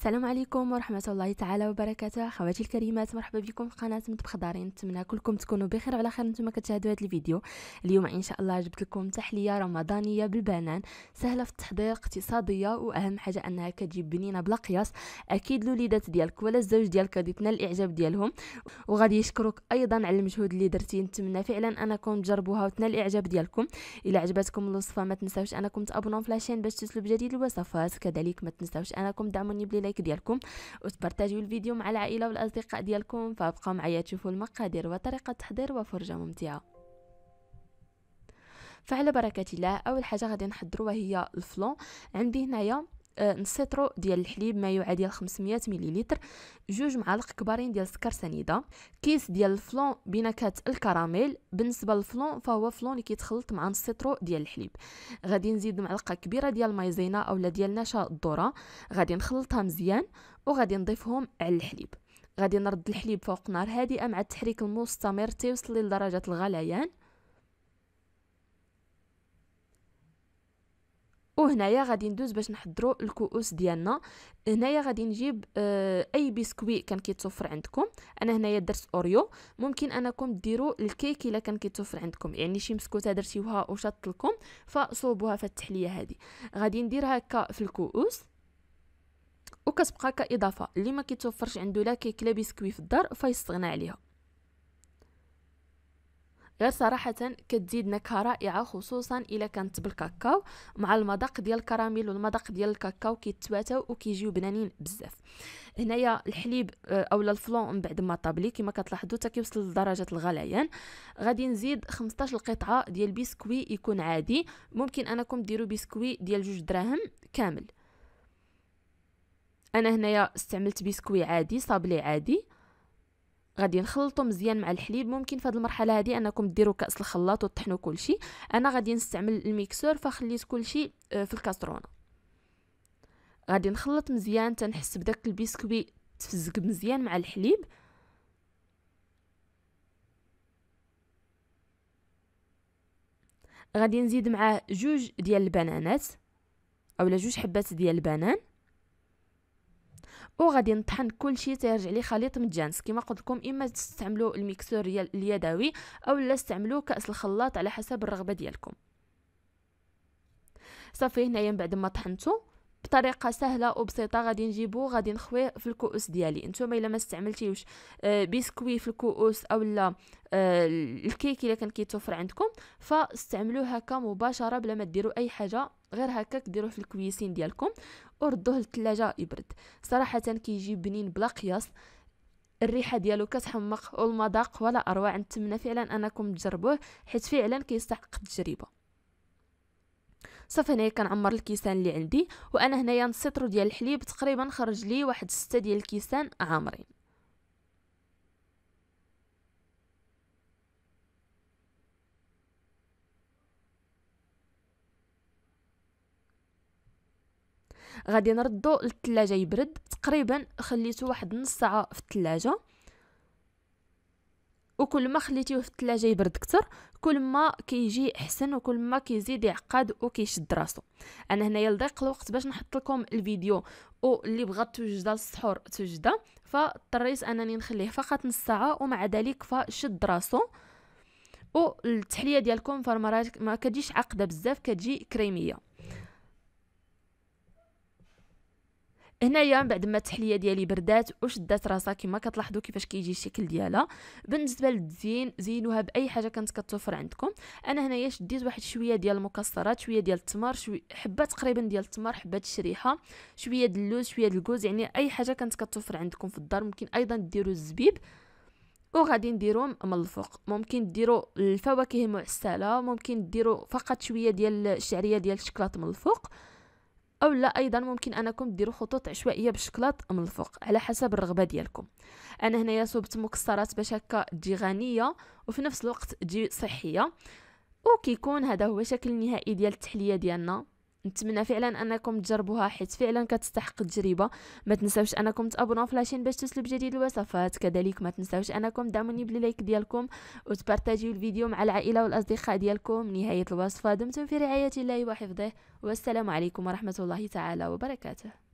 السلام عليكم ورحمة الله تعالى وبركاته خواتي الكريمات مرحبا بكم في قناة مطبخ داري نتمنى كلكم تكونوا بخير وعلى خير نتوما كتشاهدوا هذا الفيديو اليوم ان شاء الله جبت لكم تحلية رمضانية بالبنان سهلة في التحضير اقتصادية واهم حاجة انها كتجيب بنينة بلا قياس اكيد الوليدات ديالك ولا الزوج ديالك غادي تنال الاعجاب ديالهم وغادي يشكروك ايضا على المجهود اللي درتي نتمنى فعلا انكم تجربوها وتنال الاعجاب ديالكم الى عجبتكم الوصفة ما تنساوش انكم تابوناو في لاشين باش تسلو بجديد الوصفات كذلك ما تنساوش انكم تدعموني بلي لايك ديالكم وتبارتاجيو الفيديو مع العائله والاصدقاء ديالكم فابقوا معايا تشوفوا المقادير وطريقه التحضير وفرجه ممتعه فعلى بركه الله اول حاجه غادي نحضروها هي الفلون عندي هنايا نص ديال الحليب ما يعادل 500 مليلتر جوج معالق كبارين ديال السكر سنيده كيس ديال الفلون بنكهه الكراميل بالنسبه للفلون فهو فلون اللي كيتخلط مع نص ديال الحليب غادي نزيد معلقه كبيره ديال مايزينا اولا ديال نشا الذره غادي نخلطها مزيان وغادي نضيفهم على الحليب غادي نرد الحليب فوق نار هادئه مع التحريك المستمر تيوصل لدرجه الغليان وهنايا غادي ندوز باش نحضروا الكؤوس ديالنا هنايا غادي نجيب آه اي بسكوي كان كيتوفر عندكم انا هنايا درت اوريو ممكن انكم ديروا الكيك الا كان كيتوفر عندكم يعني شي مسكوته درتيوها وشط لكم فصوبوها في التحليه هذه غادي ندير هكا في الكؤوس وكتبقى كاضافه اللي ما كيتوفرش عنده لا كيك لا بسكوي في الدار فيستغنى عليها غير صراحة كتزيد نكهة رائعة خصوصا إلا كانت بالكاكاو مع المذاق ديال الكراميل والمذاق ديال الكاكاو كيتواتاو وكيجيو بنانين بزاف هنايا الحليب آه، اولا الفلون من بعد ما طابلي كما كتلاحظوا حتى كيوصل لدرجه الغليان غادي نزيد 15 قطعه ديال بسكوي يكون عادي ممكن انكم ديروا بسكوي ديال جوج دراهم كامل انا هنايا استعملت بسكوي عادي صابلي عادي غادي نخلطو مزيان مع الحليب ممكن في هذه المرحله هذه انكم ديروا كاس الخلاط وتطحنوا كلشي انا غادي نستعمل الميكسور فخليت كلشي آه، في الكاسرونه غادي نخلط مزيان تنحس بداك البسكوي تفزك مزيان مع الحليب غادي نزيد معاه جوج ديال البنانات اولا جوج حبات ديال البنان وغادي نطحن كلشي تيرجع لي خليط متجانس كما قلت لكم اما تستعملوا الميكسور اليدوي او لا استعملوا كاس الخلاط على حسب الرغبه ديالكم صافي هنايا من بعد ما طحنتو بطريقه سهله وبسيطه غادي نجيبو غادي نخويه في الكؤوس ديالي نتوما الا ما استعملتيوش آه، بسكوي في الكؤوس اولا آه، الكيك الا كان كيتوفر عندكم فاستعملوه هكا مباشره بلا ما ديروا اي حاجه غير هكا ديروه في الكويسين ديالكم وردوه للثلاجه يبرد صراحه كيجي بنين بلا قياس الريحه ديالو كتحمق والمذاق ولا اروع نتمنى فعلا انكم تجربوه حيت فعلا كيستحق التجربه صافي هنايا كنعمر الكيسان اللي عندي وانا هنايا السطر ديال الحليب تقريبا خرج لي واحد ستة ديال الكيسان عامرين غادي نردو للثلاجه يبرد تقريبا خليته واحد نص ساعه في الثلاجه وكل ما خليتيه في الثلاجه يبرد اكثر كل ما كيجي احسن وكل ما كيزيد يعقد وكيشد راسو انا هنايا لضيق الوقت باش نحط لكم الفيديو واللي بغات توجد السحور توجد فاضطريت انني نخليه فقط نص ساعه ومع ذلك فشد راسو والتحليه ديالكم فرمرات ما كتجيش عقده بزاف كتجي كريميه هنايا من بعد ما التحليه ديالي بردات وشدات راسها كما كتلاحظوا كيفاش كيجي الشكل ديالها بالنسبه للزين زينوها باي حاجه كانت كتوفر عندكم انا هنايا شديت واحد شويه ديال المكسرات شويه ديال التمر شويه حبه تقريبا ديال التمر حبه الشريحه شويه ديال اللوز شويه ديال الكوز يعني اي حاجه كانت كتوفر عندكم في الدار ممكن ايضا ديروا الزبيب وغادي نديرهم من الفوق ممكن ديروا الفواكه المعسله ممكن ديروا فقط شويه ديال الشعريه ديال الشكلاط من الفوق او لا ايضا ممكن انكم ديروا خطوط عشوائيه بالشكلاط من الفوق على حسب الرغبه ديالكم انا هنايا صوبت مكسرات باش هكا تجي غنيه وفي نفس الوقت تجي صحيه وكيكون هذا هو شكل النهائي ديال التحليه ديالنا نتمنى فعلا انكم تجربوها حيت فعلا كتستحق التجربه ما تنساوش انكم تابوناو فلاشين باش تسلب جديد الوصفات كذلك ما تنساوش انكم دعموني باللايك ديالكم وتبارطاجيو الفيديو مع العائله والاصدقاء ديالكم نهايه الوصفه دمتم في رعايه الله وحفظه والسلام عليكم ورحمه الله تعالى وبركاته